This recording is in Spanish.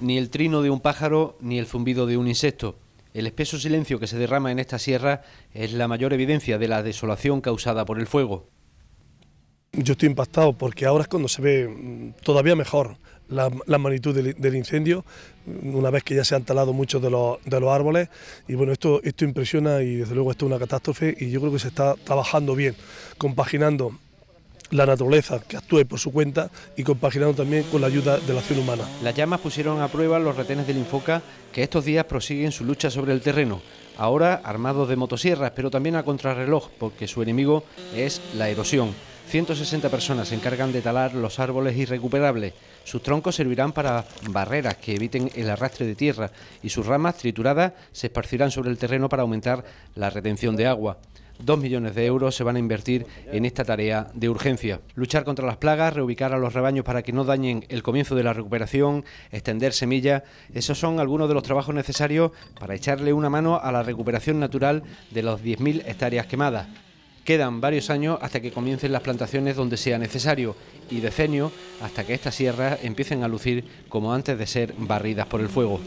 ni el trino de un pájaro ni el zumbido de un insecto. El espeso silencio que se derrama en esta sierra es la mayor evidencia de la desolación causada por el fuego. Yo estoy impactado porque ahora es cuando se ve mm, todavía mejor la, magnitud del, incendio, mm, una vez que ya se han talado muchos de los, árboles. Y bueno, esto, esto impresiona y desde luego esto es una catástrofe y yo creo que se está trabajando bien, compaginando la naturaleza que actúe por su cuenta y compaginado también con la ayuda de la acción humana. Las llamas pusieron a prueba los retenes del Infoca que estos días prosiguen su lucha sobre el terreno, ahora armados de motosierras, pero también a contrarreloj, porque su enemigo es la erosión. 160 personas se encargan de talar los árboles irrecuperables. Sus troncos servirán para barreras que eviten el arrastre de tierra y sus ramas trituradas se esparcirán sobre el terreno para aumentar la retención de agua. Dos millones de euros se van a invertir en esta tarea de urgencia. Luchar contra las plagas, reubicar a los rebaños para que no dañen el comienzo de la recuperación, extender semillas, esos son algunos de los trabajos necesarios para echarle una mano a la recuperación natural de las 10.000 hectáreas quemadas. Quedan varios años hasta que comiencen las plantaciones donde sea necesario y decenio hasta que estas sierras empiecen a lucir como antes de ser barridas por el fuego.